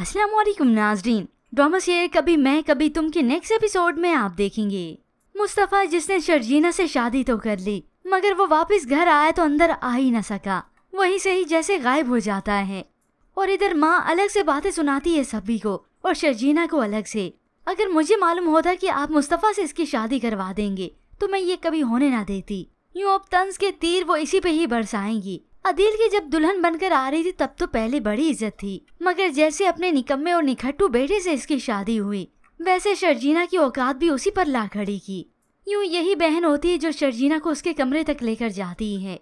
अस्सलाम वालेकुम नाजरीन ड्रामा ये कभी मैं कभी तुम के नेक्स्ट एपिसोड में आप देखेंगे मुस्तफ़ा जिसने शर्जीना से शादी तो कर ली मगर वो वापस घर आया तो अंदर आ ही ना सका वहीं से ही जैसे गायब हो जाता है और इधर माँ अलग से बातें सुनाती है सभी को और शर्जीना को अलग से अगर मुझे मालूम होता कि आप मुस्तफ़ा से इसकी शादी करवा देंगे तो मैं ये कभी होने ना देती यूँ अब तंज के तीर वो इसी पे ही बरसाएंगी अदिल की जब दुल्हन बनकर आ रही थी तब तो पहले बड़ी इज्जत थी मगर जैसे अपने निकम्मे और निखट्टू बेटे से इसकी शादी हुई वैसे शर्जीना की औकात भी उसी पर ला खड़ी की यूँ यही बहन होती है जो शर्जीना को उसके कमरे तक लेकर जाती है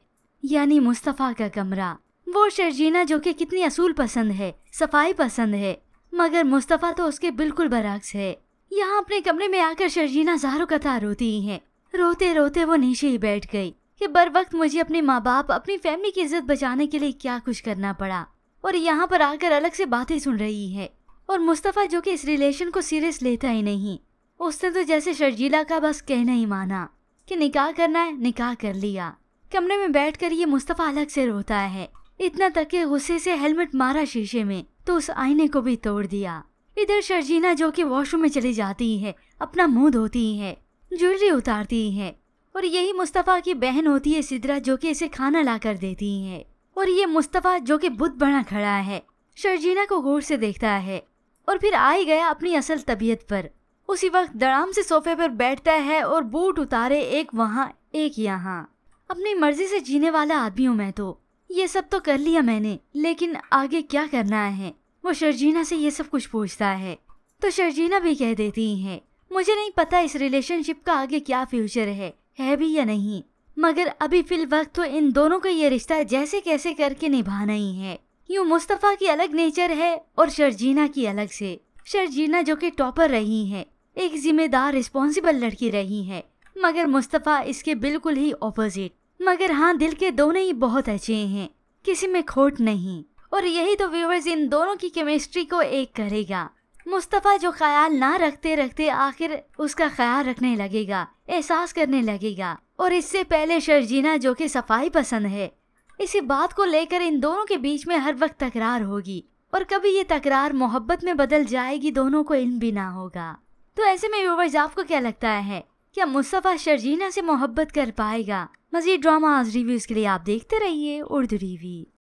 यानी मुस्तफ़ा का कमरा वो शर्जीना जो कि कितनी असूल पसंद है सफाई पसंद है मगर मुस्तफ़ा तो उसके बिल्कुल बरक्स है यहाँ अपने कमरे में आकर शर्जीना जारो कतार रोती है रोते रोते वो नीचे ही बैठ गई कि बर वक्त मुझे अपने माँ बाप अपनी फैमिली की इज्जत बचाने के लिए क्या कुछ करना पड़ा और यहाँ पर आकर अलग से बातें सुन रही है और मुस्तफ़ा जो कि इस रिलेशन को सीरियस लेता ही नहीं उसने तो जैसे शर्जीला का बस कहना ही माना कि निकाह करना है निकाह कर लिया कमरे में बैठ ये मुस्तफ़ा अलग से रोता है इतना तक के गुस्से से हेलमेट मारा शीशे में तो उस आईने को भी तोड़ दिया इधर शर्जीना जो कि वॉशरूम में चली जाती है अपना मुंह धोती है ज्वेलरी उतारती है और यही मुस्तफ़ा की बहन होती है सिदरा जो कि इसे खाना ला कर देती है और ये मुस्तफ़ा जो कि बुत बना खड़ा है शर्जीना को गौर से देखता है और फिर आ ही गया अपनी असल तबीयत पर उसी वक्त दड़ाम से सोफे पर बैठता है और बूट उतारे एक वहाँ एक यहाँ अपनी मर्जी से जीने वाला आदमी हूँ मैं तो ये सब तो कर लिया मैंने लेकिन आगे क्या करना है वो शर्जीना से ये सब कुछ पूछता है तो शर्जीना भी कह देती है मुझे नहीं पता इस रिलेशनशिप का आगे क्या फ्यूचर है है भी या नहीं मगर अभी फिल वक्त तो इन दोनों का ये रिश्ता जैसे कैसे करके निभाना ही है यूँ मुस्तफ़ा की अलग नेचर है और शर्जीना की अलग से शर्जीना जो कि टॉपर रही है एक जिम्मेदार रिस्पॉन्सिबल लड़की रही है मगर मुस्तफ़ा इसके बिल्कुल ही ऑपोजिट मगर हाँ दिल के दोनों ही बहुत अच्छे हैं किसी में खोट नहीं और यही तो व्यूवर्स इन दोनों की केमिस्ट्री को एक करेगा मुस्तफ़ा जो ख्याल ना रखते रखते आखिर उसका ख्याल रखने लगेगा एहसास करने लगेगा और इससे पहले शर्जीना जो कि सफाई पसंद है इसी बात को लेकर इन दोनों के बीच में हर वक्त तकरार होगी और कभी ये तकरार मोहब्बत में बदल जाएगी दोनों को इन भी ना होगा तो ऐसे में व्यूवर्स आपको क्या लगता है क्या मुस्तफ़ा शर्जीना से मोहब्बत कर पाएगा मजीद ड्रामा आज रिव्यूज के लिए आप देखते रहिए उर्दू रिव्यू